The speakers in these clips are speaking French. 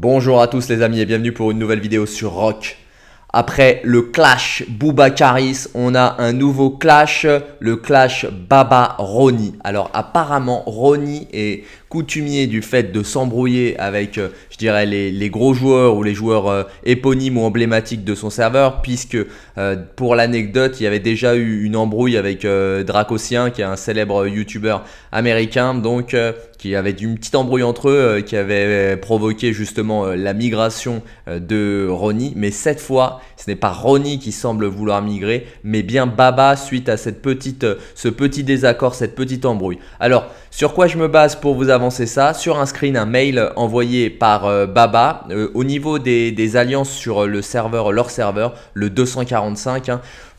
Bonjour à tous les amis et bienvenue pour une nouvelle vidéo sur Rock. Après le clash Boubacaris, on a un nouveau clash, le clash Baba Ronnie. Alors apparemment Rony est coutumier du fait de s'embrouiller avec, euh, je dirais, les, gros joueurs ou les joueurs euh, éponymes ou emblématiques de son serveur, puisque euh, pour l'anecdote, il y avait déjà eu une embrouille avec Dracosien, qui est un célèbre youtubeur américain, donc qui avait une petite embrouille entre eux, qui avait provoqué justement la migration de Ronnie. Mais cette fois, ce n'est pas Ronnie qui semble vouloir migrer, mais bien Baba suite à cette petite, ce petit désaccord, cette petite embrouille. Alors, sur quoi je me base pour vous avoir ça. Sur un screen, un mail envoyé par euh, Baba. Euh, au niveau des, alliances sur euh, le serveur, leur serveur, le 245,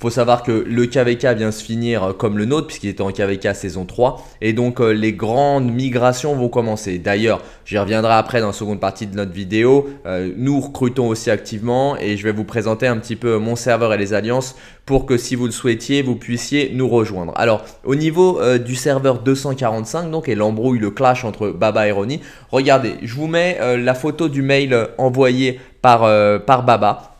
faut savoir que le KVK vient se finir euh, comme le nôtre puisqu'il était en KVK saison 3 et donc euh, les grandes migrations vont commencer. D'ailleurs, j'y reviendrai après dans la seconde partie de notre vidéo. Euh, nous recrutons aussi activement et je vais vous présenter un petit peu mon serveur et les alliances pour que si vous le souhaitiez, vous puissiez nous rejoindre. Alors, au niveau du serveur 245 donc et l'embrouille, le clash entre Baba et Ronnie, regardez, je vous mets la photo du mail envoyé par, par Baba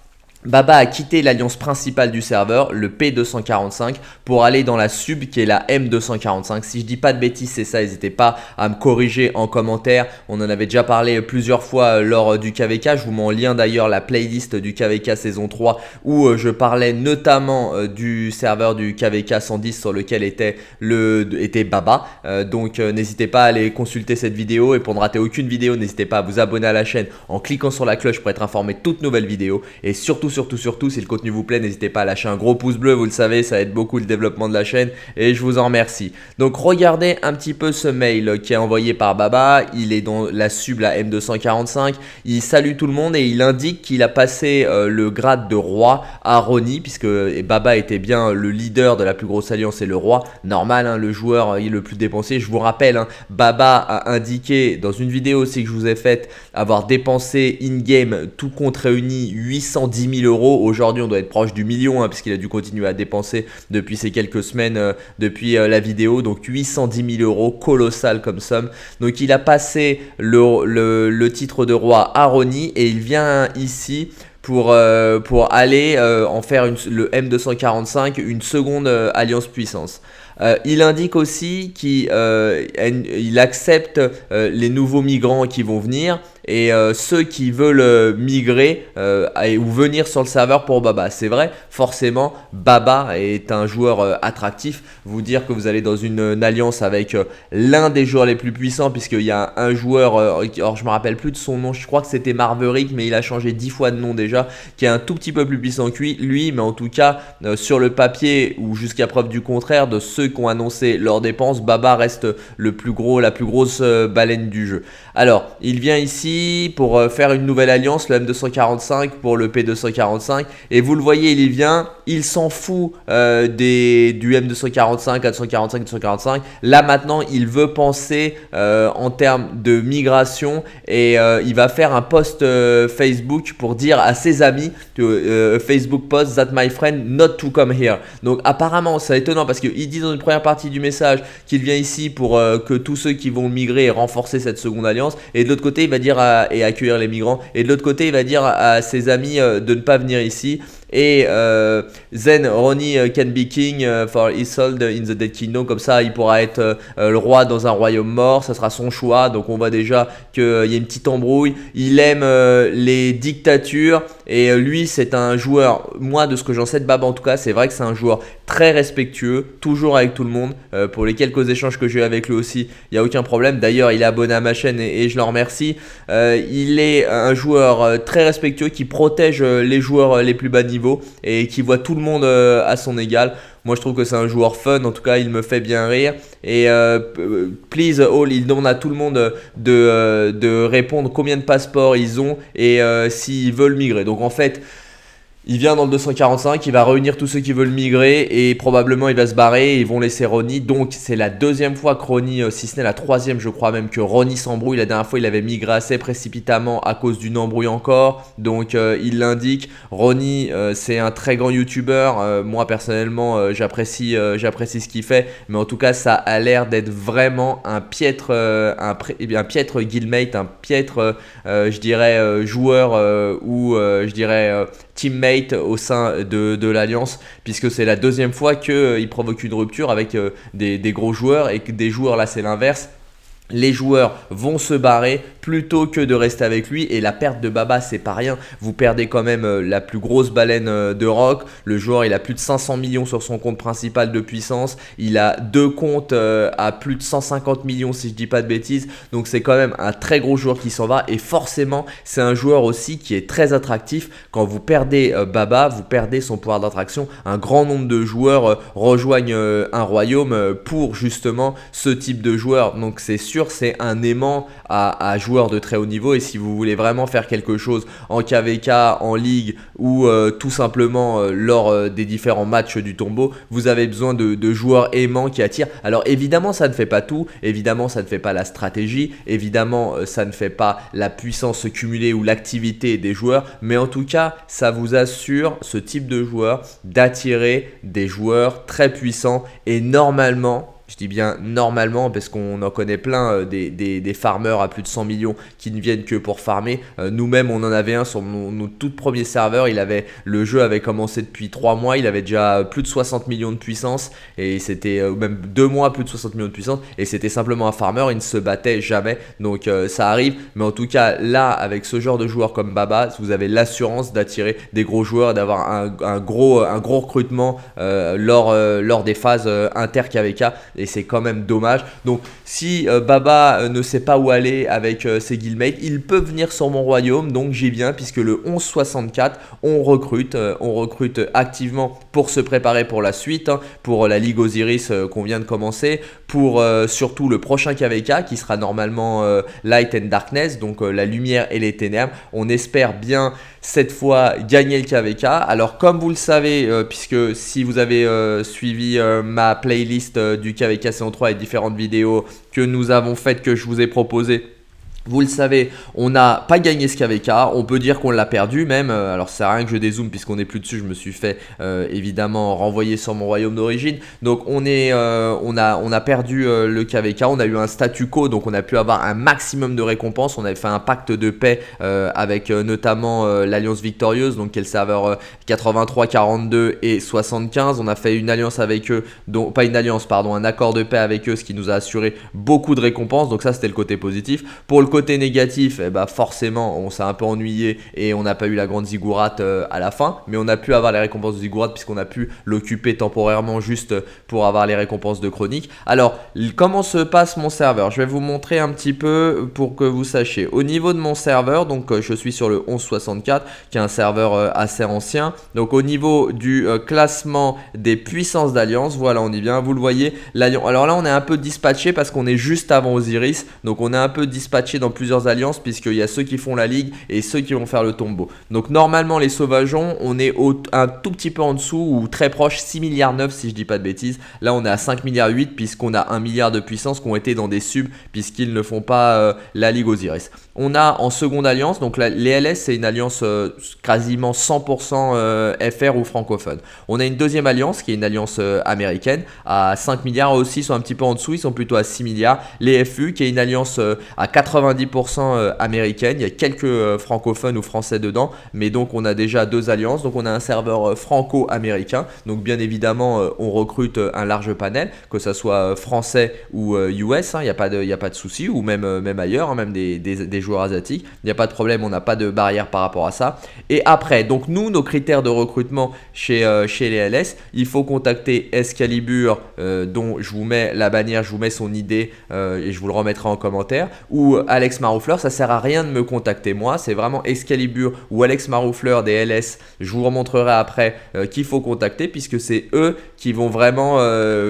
Baba a quitté l'alliance principale du serveur, le P245, pour aller dans la sub qui est la M245. Si je dis pas de bêtises, c'est ça, n'hésitez pas à me corriger en commentaire. On en avait déjà parlé plusieurs fois euh, lors euh, du KVK. Je vous mets en lien d'ailleurs la playlist du KVK saison 3 où euh, je parlais notamment du serveur du KVK 110 sur lequel était, le, était Baba. donc n'hésitez pas à aller consulter cette vidéo et pour ne rater aucune vidéo, n'hésitez pas à vous abonner à la chaîne en cliquant sur la cloche pour être informé de toutes nouvelles vidéos et surtout surtout, surtout, si le contenu vous plaît, n'hésitez pas à lâcher un gros pouce bleu, vous le savez, ça aide beaucoup le développement de la chaîne et je vous en remercie. Donc regardez un petit peu ce mail qui est envoyé par Baba, il est dans la sub, la M245, il salue tout le monde et il indique qu'il a passé euh, le grade de roi à Ronnie, puisque Baba était bien le leader de la plus grosse alliance et le roi, normal, hein, le joueur euh, est le plus dépensé, je vous rappelle, hein, Baba a indiqué dans une vidéo aussi que je vous ai faite avoir dépensé in-game tout compte réuni 810 000 euros. Aujourd'hui, on doit être proche du million, hein, puisqu'il a dû continuer à dépenser depuis ces quelques semaines, euh, depuis euh, la vidéo. Donc 810 000 euros, colossal comme somme. Donc il a passé le, titre de roi à et il vient ici pour, euh, pour aller en faire le M245 une seconde alliance puissance. il indique aussi qu'il accepte les nouveaux migrants qui vont venir, et euh, ceux qui veulent euh, migrer euh, ou venir sur le serveur pour Baba. C'est vrai, forcément, Baba est un joueur attractif. Vous dire que vous allez dans une, alliance avec l'un des joueurs les plus puissants, puisqu'il y a un joueur, or je me rappelle plus de son nom, je crois que c'était Marverick, mais il a changé dix fois de nom déjà, qui est un tout petit peu plus puissant que lui, mais en tout cas, sur le papier ou jusqu'à preuve du contraire, de ceux qui ont annoncé leurs dépenses, Baba reste le plus gros, la plus grosse baleine du jeu. Alors, il vient ici pour euh, faire une nouvelle alliance, le M245 pour le P245. Et vous le voyez, il vient, il s'en fout euh, des, du M245, 445, 245. Là maintenant, il veut penser euh, en termes de migration et il va faire un post Facebook pour dire à ses amis, Facebook post that my friend not to come here. Donc apparemment, c'est étonnant parce qu'il dit dans une première partie du message qu'il vient ici pour que tous ceux qui vont migrer et renforcer cette seconde alliance. Et de l'autre côté, il va dire à et accueillir les migrants. Et de l'autre côté, il va dire à ses amis euh, de ne pas venir ici et euh, Zen, Ronnie euh, can be king euh, for sold in the Dead Kingdom. Comme ça, il pourra être le roi dans un royaume mort. Ça sera son choix. Donc on voit déjà qu'il y a une petite embrouille. Il aime les dictatures et lui, c'est un joueur. Moi, de ce que j'en sais de Bab en tout cas, c'est vrai que c'est un joueur très respectueux, toujours avec tout le monde. pour les quelques échanges que j'ai eu avec lui aussi, il n'y a aucun problème. D'ailleurs, il est abonné à ma chaîne et, je le remercie. il est un joueur très respectueux qui protège les joueurs les plus bannis et qui voit tout le monde euh, à son égal. Moi, je trouve que c'est un joueur fun. En tout cas, il me fait bien rire. Et euh, please, all, il demande à tout le monde euh, de, répondre combien de passeports ils ont et s'ils veulent migrer. Donc, en fait, il vient dans le 245, il va réunir tous ceux qui veulent migrer et probablement il va se barrer et ils vont laisser Ronnie. Donc c'est la deuxième fois que Ronnie, euh, si ce n'est la troisième je crois même que Ronnie s'embrouille. La dernière fois il avait migré assez précipitamment à cause d'une embrouille encore. Donc euh, il l'indique. Ronnie euh, c'est un très grand youtubeur. moi personnellement j'apprécie ce qu'il fait. Mais en tout cas ça a l'air d'être vraiment un piètre, un, eh un piètre guildmate, un piètre je dirais joueur ou je dirais teammate au sein de, l'Alliance, puisque c'est la deuxième fois qu'il euh, provoque une rupture avec euh, des, des, gros joueurs et que des joueurs, là c'est l'inverse, les joueurs vont se barrer plutôt que de rester avec lui et la perte de Baba c'est pas rien vous perdez quand même euh, la plus grosse baleine euh, de rock le joueur il a plus de 500 millions sur son compte principal de puissance il a deux comptes euh, à plus de 150 millions si je dis pas de bêtises donc c'est quand même un très gros joueur qui s'en va et forcément c'est un joueur aussi qui est très attractif quand vous perdez Baba vous perdez son pouvoir d'attraction un grand nombre de joueurs rejoignent un royaume pour justement ce type de joueur donc c'est sûr c'est un aimant à, joueurs de très haut niveau. Et si vous voulez vraiment faire quelque chose en KVK, en ligue ou euh, tout simplement euh, lors euh, des différents matchs du tombeau, vous avez besoin de, de, joueurs aimants qui attirent. Alors évidemment, ça ne fait pas tout. Évidemment, ça ne fait pas la stratégie. Évidemment, ça ne fait pas la puissance cumulée ou l'activité des joueurs. Mais en tout cas, ça vous assure ce type de joueur d'attirer des joueurs très puissants et normalement je dis bien normalement parce qu'on en connaît plein euh, des, des, des, farmers à plus de 100 millions qui ne viennent que pour farmer. Euh, nous-mêmes, on en avait un sur nos, tout premiers serveurs. Il avait, le jeu avait commencé depuis 3 mois, il avait déjà plus de 60 millions de puissance et c'était ou euh, même 2 mois plus de 60 millions de puissance et c'était simplement un farmer. Il ne se battait jamais, donc ça arrive. Mais en tout cas, là, avec ce genre de joueurs comme Baba, vous avez l'assurance d'attirer des gros joueurs, d'avoir un, gros, un gros recrutement lors, lors des phases inter-KVK et c'est quand même dommage. Donc si euh, Baba euh, ne sait pas où aller avec euh, ses guildmates, il peut venir sur mon royaume, donc j'ai bien, puisque le 1164, on recrute, on recrute activement pour se préparer pour la suite, hein, pour la Ligue Osiris qu'on vient de commencer, pour surtout le prochain KVK qui sera normalement Light and Darkness, donc la lumière et les ténèbres. On espère bien cette fois gagner le KVK. Alors comme vous le savez, puisque si vous avez suivi ma playlist du KVK saison 3 et différentes vidéos que nous avons fait, que je vous ai proposé. Vous le savez, on n'a pas gagné ce KVK, on peut dire qu'on l'a perdu même, euh, alors c'est rien que je dézoome puisqu'on n'est plus dessus, je me suis fait euh, évidemment renvoyer sur mon royaume d'origine, donc on, est, euh, on, a, on a perdu le KVK, on a eu un statu quo, donc on a pu avoir un maximum de récompenses, on avait fait un pacte de paix avec notamment l'Alliance Victorieuse, donc qui est serveur 83, 42 et 75, on a fait une alliance avec eux, donc, pas une alliance pardon, un accord de paix avec eux, ce qui nous a assuré beaucoup de récompenses, donc ça c'était le côté positif. Pour le côté négatif, et eh ben forcément, on s'est un peu ennuyé et on n'a pas eu la grande zigourate euh, à la fin, mais on a pu avoir les récompenses de zigourate puisqu'on a pu l'occuper temporairement juste pour avoir les récompenses de chronique. Alors, comment se passe mon serveur Je vais vous montrer un petit peu pour que vous sachiez. Au niveau de mon serveur, donc euh, je suis sur le 1164, qui est un serveur euh, assez ancien. Donc au niveau du classement des puissances d'alliance, voilà, on y vient. Vous le voyez, Alors là, on est un peu dispatché parce qu'on est juste avant Osiris, donc on est un peu dispatché dans plusieurs alliances puisqu'il y a ceux qui font la ligue et ceux qui vont faire le tombeau. Donc normalement les sauvageons, on est un tout petit peu en dessous ou très proche, 6 milliards 9 si je dis pas de bêtises. Là on est à 5 milliards 8 puisqu'on a 1 milliard de puissance qui ont été dans des subs puisqu'ils ne font pas euh, la ligue Osiris. On a en seconde alliance, donc LS c'est une alliance euh, quasiment 100% euh, FR ou francophone. On a une deuxième alliance qui est une alliance euh, américaine à 5 milliards. aussi sont un petit peu en dessous, ils sont plutôt à 6 milliards. Les FU qui est une alliance à 90% américaine. Il y a quelques francophones ou français dedans, mais donc on a déjà deux alliances. Donc on a un serveur franco-américain. Donc bien évidemment, on recrute un large panel, que ça soit français ou US. Hein. Il n'y a pas de, de souci, ou même, même ailleurs, hein, même des joueurs asiatique Il n'y a pas de problème, on n'a pas de barrière par rapport à ça. Et après, donc nous, nos critères de recrutement chez, euh, chez les LS, il faut contacter Escalibur, euh, dont je vous mets la bannière, je vous mets son idée euh, et je vous le remettrai en commentaire, ou Alex Maroufleur, ça sert à rien de me contacter moi, c'est vraiment Escalibur ou Alex Maroufleur des LS, je vous remontrerai après qu'il faut contacter puisque c'est eux qui vont vraiment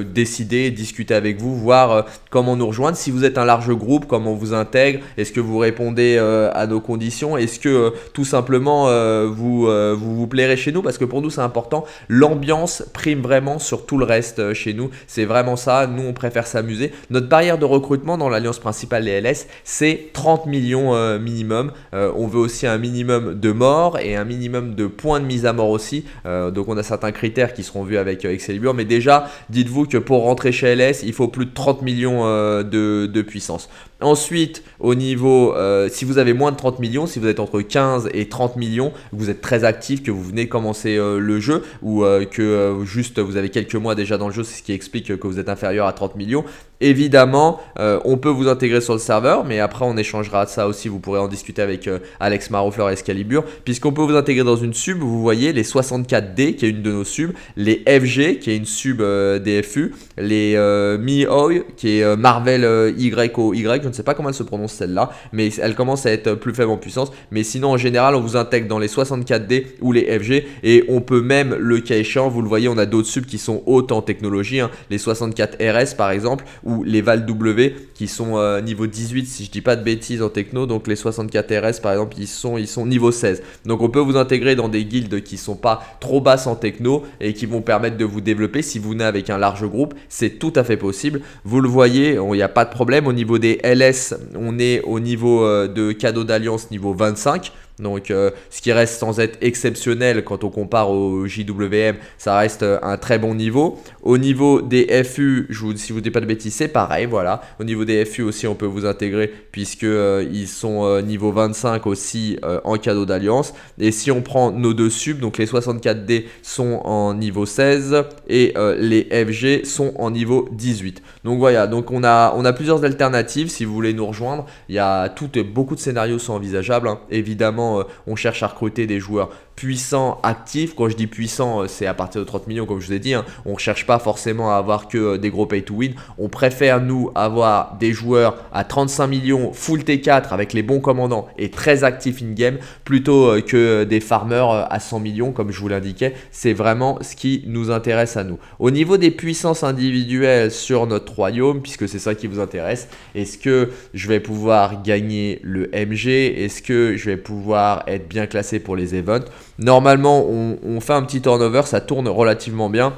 décider, discuter avec vous, voir comment nous rejoindre, si vous êtes un large groupe, comment on vous intègre, est-ce que vous répondez euh, à nos conditions Est-ce que euh, tout simplement euh, vous, vous, vous plairez chez nous Parce que pour nous c'est important, l'ambiance prime vraiment sur tout le reste chez nous. C'est vraiment ça, nous on préfère s'amuser. Notre barrière de recrutement dans l'alliance principale des LS, c'est 30 millions minimum. on veut aussi un minimum de morts et un minimum de points de mise à mort aussi. donc on a certains critères qui seront vus avec Excalibur. Mais déjà, dites-vous que pour rentrer chez LS, il faut plus de 30 millions de, de puissance. Ensuite, au niveau, euh, si vous avez moins de 30 millions, si vous êtes entre 15 et 30 millions, vous êtes très actif, que vous venez commencer euh, le jeu ou euh, que juste vous avez quelques mois déjà dans le jeu, c'est ce qui explique que vous êtes inférieur à 30 millions, Évidemment, euh, on peut vous intégrer sur le serveur, mais après on échangera ça aussi, vous pourrez en discuter avec euh, Alex Marofleur et Excalibur, puisqu'on peut vous intégrer dans une sub, vous voyez les 64D qui est une de nos subs, les FG qui est une sub euh, DFU, les MiO, qui est Marvel YOY, je ne sais pas comment elle se prononce celle-là, mais elle commence à être plus faible en puissance, mais sinon en général on vous intègre dans les 64D ou les FG, et on peut même, le cas échéant, vous le voyez, on a d'autres subs qui sont hautes en technologie, hein. les 64RS par exemple, les Val W qui sont euh, niveau 18 si je dis pas de bêtises en techno. Donc les 64 RS par exemple ils sont, ils sont niveau 16. Donc on peut vous intégrer dans des guildes qui sont pas trop basses en techno et qui vont permettre de vous développer si vous venez avec un large groupe. C'est tout à fait possible. Vous le voyez, il n'y a pas de problème. Au niveau des LS, on est au niveau euh, de cadeaux d'alliance niveau 25. Donc, euh, ce qui reste sans être exceptionnel quand on compare au JWM, ça reste euh, un très bon niveau. Au niveau des FU, vous, si vous pas de bêtises, c'est pareil, voilà. Au niveau des FU aussi, on peut vous intégrer puisque euh, ils sont niveau 25 aussi en cadeau d'alliance. Et si on prend nos deux subs, donc les 64D sont en niveau 16 et les FG sont en niveau 18. Donc voilà, donc on a, plusieurs alternatives si vous voulez nous rejoindre. Il y a tout et beaucoup de scénarios sont envisageables, hein. évidemment euh, on cherche à recruter des joueurs puissant actif. Quand je dis puissant, euh, c'est à partir de 30 millions, comme je vous ai dit. Hein. On ne cherche pas forcément à avoir que euh, des gros pay to win. On préfère, nous, avoir des joueurs à 35 millions, full T4 avec les bons commandants et très actifs in-game, plutôt euh, que des farmers à 100 millions, comme je vous l'indiquais. C'est vraiment ce qui nous intéresse à nous. Au niveau des puissances individuelles sur notre royaume, puisque c'est ça qui vous intéresse, est-ce que je vais pouvoir gagner le MG Est-ce que je vais pouvoir être bien classé pour les events Normalement, on, fait un petit turnover, ça tourne relativement bien.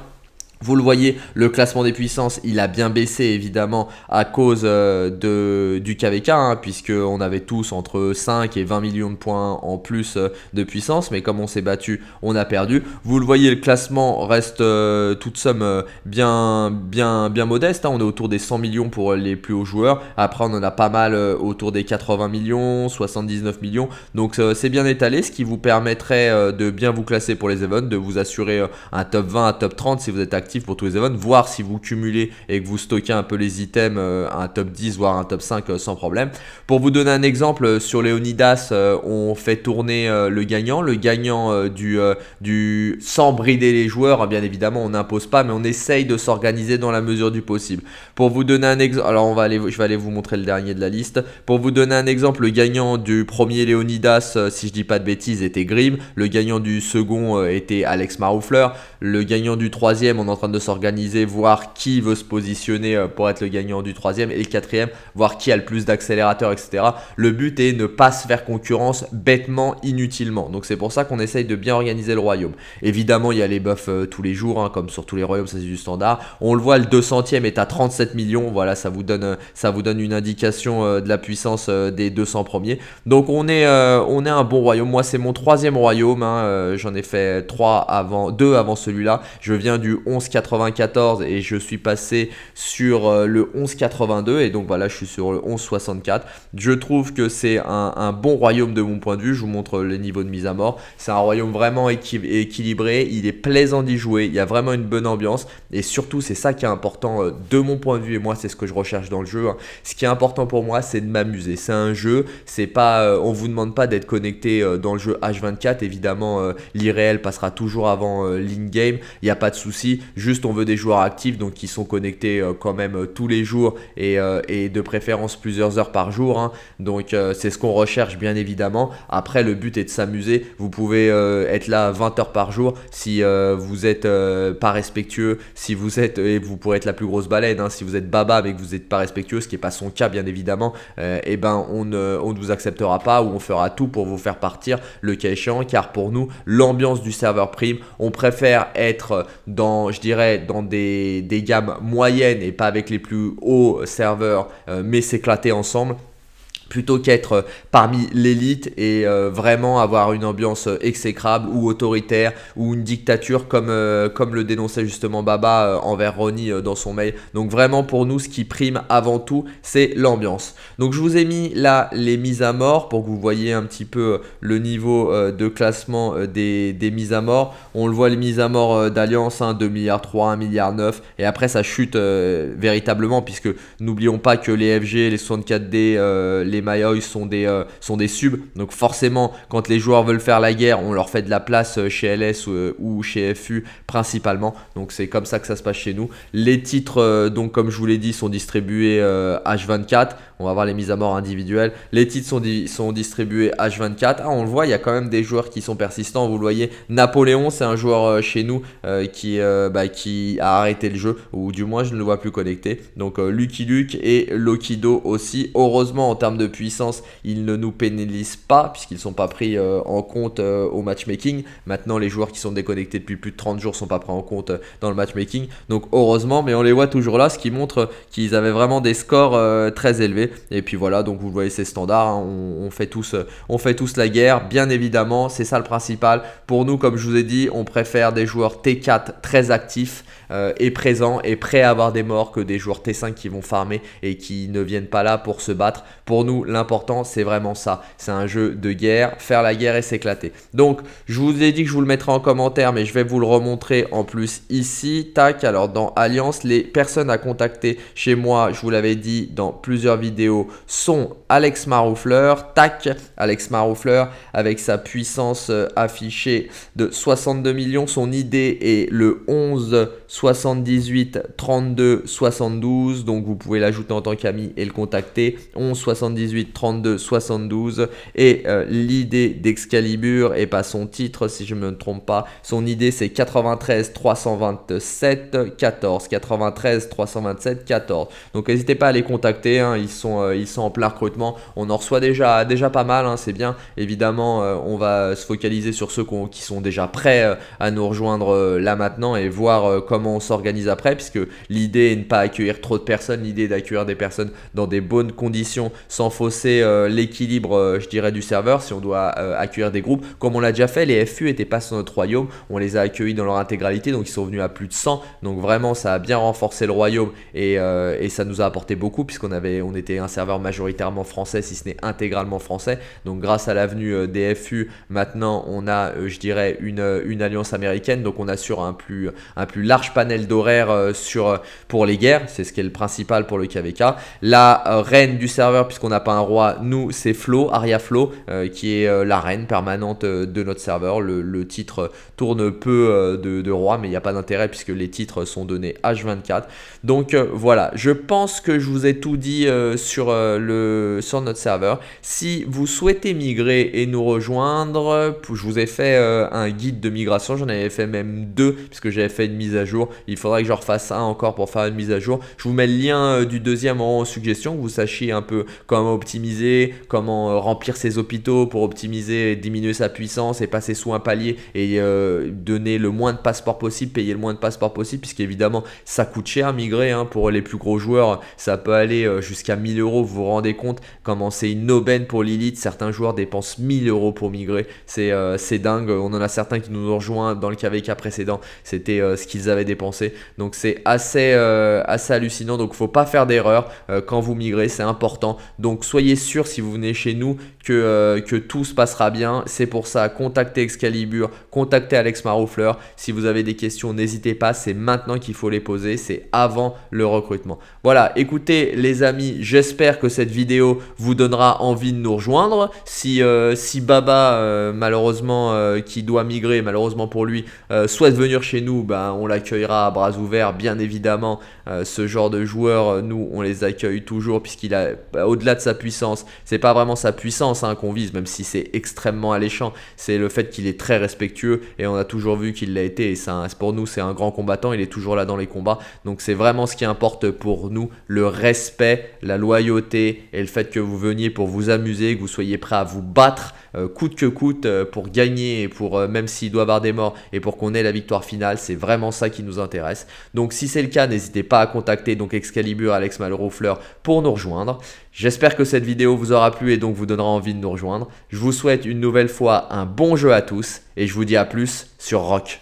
Vous le voyez, le classement des puissances, il a bien baissé évidemment à cause euh, de, du KVK, hein, puisque puisqu'on avait tous entre 5 et 20 millions de points en plus euh, de puissance, mais comme on s'est battu, on a perdu. Vous le voyez, le classement reste euh, toute somme bien, bien, bien modeste, hein. on est autour des 100 millions pour les plus hauts joueurs, après on en a pas mal autour des 80 millions, 79 millions, donc c'est bien étalé, ce qui vous permettrait de bien vous classer pour les events, de vous assurer un top 20, un top 30 si vous êtes actif pour tous les events, voir si vous cumulez et que vous stockez un peu les items, euh, un top 10, voire un top 5 euh, sans problème. Pour vous donner un exemple, euh, sur Leonidas, on fait tourner le gagnant, le gagnant du, du... sans brider les joueurs, hein, bien évidemment, on n'impose pas, mais on essaye de s'organiser dans la mesure du possible. Pour vous donner un exemple, alors on va aller, je vais aller vous montrer le dernier de la liste. Pour vous donner un exemple, le gagnant du premier Leonidas, si je dis pas de bêtises, était Grim, le gagnant du second était Alex Maroufleur, le gagnant du troisième, on en de s'organiser, voir qui veut se positionner euh, pour être le gagnant du troisième et le quatrième, voir qui a le plus d'accélérateurs, etc. Le but est ne pas se faire concurrence bêtement, inutilement. Donc c'est pour ça qu'on essaye de bien organiser le royaume. Évidemment, il y a les buffs euh, tous les jours, hein, comme sur tous les royaumes, c'est du standard. On le voit, le 200e est à 37 millions. Voilà, ça vous donne, euh, ça vous donne une indication de la puissance des 200 premiers. Donc on est, on est un bon royaume. Moi, c'est mon troisième royaume. Hein, j'en ai fait trois avant, deux avant celui-là. Je viens du 11 11,94 et je suis passé sur euh, le 11,82 et donc voilà, je suis sur le 11,64. Je trouve que c'est un, bon royaume de mon point de vue. Je vous montre le niveau de mise à mort. C'est un royaume vraiment équilibré. Il est plaisant d'y jouer. Il y a vraiment une bonne ambiance et surtout, c'est ça qui est important euh, de mon point de vue et moi, c'est ce que je recherche dans le jeu. Hein. Ce qui est important pour moi, c'est de m'amuser. C'est un jeu. C'est pas, euh, on vous demande pas d'être connecté dans le jeu H24. Évidemment, l'irréel passera toujours avant l'in-game. Il n'y a pas de souci. Juste, on veut des joueurs actifs, donc qui sont connectés euh, quand même euh, tous les jours euh, et, de préférence plusieurs heures par jour. Hein. Donc, c'est ce qu'on recherche, bien évidemment. Après, le but est de s'amuser. Vous pouvez être là 20 heures par jour si vous êtes pas respectueux, si vous êtes, et vous pourrez être la plus grosse baleine, hein. si vous êtes baba mais que vous n'êtes pas respectueux, ce qui n'est pas son cas, bien évidemment, et eh ben on ne, on ne vous acceptera pas ou on fera tout pour vous faire partir le cas échéant, car pour nous, l'ambiance du serveur prime, on préfère être dans, je dirais, dans des, des gammes moyennes et pas avec les plus hauts serveurs, euh, mais s'éclater ensemble, plutôt qu'être euh, parmi l'élite et euh, vraiment avoir une ambiance euh, exécrable ou autoritaire ou une dictature comme, comme le dénonçait justement Baba envers Ronnie dans son mail. Donc vraiment pour nous ce qui prime avant tout c'est l'ambiance. Donc je vous ai mis là les mises à mort pour que vous voyez un petit peu le niveau de classement des, mises à mort. On le voit les mises à mort d'Alliance, 2,3 hein, 2 milliards 3, 1 milliard et après ça chute véritablement puisque n'oublions pas que les FG, les 64D, les les sont des, euh, sont des subs. Donc forcément, quand les joueurs veulent faire la guerre, on leur fait de la place euh, chez LS ou, euh, ou chez FU principalement. Donc c'est comme ça que ça se passe chez nous. Les titres, donc comme je vous l'ai dit, sont distribués H24. On va voir les mises à mort individuelles. Les titres sont, distribués H24. Ah, on le voit, il y a quand même des joueurs qui sont persistants. Vous le voyez, Napoléon, c'est un joueur euh, chez nous euh, qui, euh, bah, qui a arrêté le jeu, ou du moins je ne le vois plus connecté. Donc Lucky Luke et Lokido aussi. Heureusement, en termes de puissance, ils ne nous pénalisent pas puisqu'ils ne sont pas pris en compte au matchmaking. Maintenant, les joueurs qui sont déconnectés depuis plus de 30 jours ne sont pas pris en compte dans le matchmaking. Donc heureusement, mais on les voit toujours là, ce qui montre qu'ils avaient vraiment des scores très élevés. Et puis voilà, donc vous voyez, c'est standard. Hein. fait tous, on fait tous la guerre, bien évidemment. C'est ça le principal. Pour nous, comme je vous ai dit, on préfère des joueurs T4 très actifs euh, est présent et prêt à avoir des morts que des joueurs T5 qui vont farmer et qui ne viennent pas là pour se battre. Pour nous, l'important, c'est vraiment ça. C'est un jeu de guerre, faire la guerre et s'éclater. Donc, je vous ai dit que je vous le mettrai en commentaire, mais je vais vous le remontrer en plus ici. Tac, alors dans Alliance, les personnes à contacter chez moi, je vous l'avais dit dans plusieurs vidéos, sont Alex Maroufleur. Tac, Alex Maroufleur avec sa puissance euh, affichée de 62 millions. Son idée est le 11 78 32 72. Donc vous pouvez l'ajouter en tant qu'ami et le contacter. 11 78 32 72. Et euh, l'idée d'Excalibur et pas son titre si je ne me trompe pas. Son idée c'est 93 327 14. 93 327 14. Donc n'hésitez pas à les contacter. Hein. Ils, sont, euh, ils sont en plein recrutement. On en reçoit déjà, déjà pas mal. Hein, c'est bien. Évidemment, euh, on va se focaliser sur ceux qui sont déjà prêts à nous rejoindre là maintenant et voir comment on s'organise après, puisque l'idée est de ne pas accueillir trop de personnes, l'idée d'accueillir des personnes dans des bonnes conditions sans fausser euh, l'équilibre, euh, je dirais, du serveur, si on doit euh, accueillir des groupes. Comme on l'a déjà fait, les FU étaient pas sur notre royaume, on les a accueillis dans leur intégralité, donc ils sont venus à plus de 100, donc vraiment ça a bien renforcé le royaume et, et ça nous a apporté beaucoup, puisqu'on avait, on était un serveur majoritairement français, si ce n'est intégralement français, donc grâce à l'avenue des FU, maintenant on a, je dirais, une, une alliance américaine, donc on assure un plus, un plus large panel d'horaire euh, sur, euh, pour les guerres, c'est ce qui est le principal pour le KVK. La euh, reine du serveur, puisqu'on n'a pas un roi, nous c'est Flo, Aria Flo, qui est la reine permanente de notre serveur. Le, titre tourne peu de, de roi, mais il n'y a pas d'intérêt puisque les titres sont donnés H24. Donc voilà, je pense que je vous ai tout dit sur, le, sur notre serveur. Si vous souhaitez migrer et nous rejoindre, je vous ai fait un guide de migration, j'en avais fait même deux puisque j'avais fait une mise à jour il faudrait que je refasse ça encore pour faire une mise à jour. Je vous mets le lien euh, du deuxième en suggestion, que vous sachiez un peu comment optimiser, comment euh, remplir ses hôpitaux pour optimiser, diminuer sa puissance et passer sous un palier et euh, donner le moins de passeports possible, payer le moins de passeports possible, puisqu'évidemment ça coûte cher migrer hein, pour les plus gros joueurs. Ça peut aller jusqu'à 1000 euros, vous vous rendez compte comment c'est une aubaine pour l'élite. Certains joueurs dépensent 1000 euros pour migrer, c'est dingue. On en a certains qui nous ont rejoints dans le KVK précédent, c'était ce qu'ils avaient dépenser Donc c'est assez, euh, assez hallucinant. Donc faut pas faire d'erreur euh, quand vous migrez, c'est important. Donc soyez sûr si vous venez chez nous euh, que, tout se passera bien. C'est pour ça, contactez Excalibur, contactez Alex Maroufleur. Si vous avez des questions, n'hésitez pas. C'est maintenant qu'il faut les poser. C'est avant le recrutement. Voilà, écoutez les amis, j'espère que cette vidéo vous donnera envie de nous rejoindre. Si, euh, si Baba, euh, malheureusement, qui doit migrer, malheureusement pour lui, souhaite venir chez nous, ben, on l'accueillera à bras ouverts, bien évidemment. ce genre de joueurs, nous, on les accueille toujours puisqu'il a, au-delà de sa puissance, c'est pas vraiment sa puissance sens un hein, même si c'est extrêmement alléchant. C'est le fait qu'il est très respectueux et on a toujours vu qu'il l'a été. Et pour nous, c'est un grand combattant. Il est toujours là dans les combats. Donc c'est vraiment ce qui importe pour nous le respect, la loyauté et le fait que vous veniez pour vous amuser, que vous soyez prêt à vous battre euh, coûte que coûte euh, pour gagner, et pour euh, même s'il doit avoir des morts et pour qu'on ait la victoire finale. C'est vraiment ça qui nous intéresse. Donc si c'est le cas, n'hésitez pas à contacter donc Excalibur, Alex Malraux, Fleur pour nous rejoindre. J'espère que cette vidéo vous aura plu et donc vous donnera envie de nous rejoindre. Je vous souhaite une nouvelle fois un bon jeu à tous et je vous dis à plus sur Rock.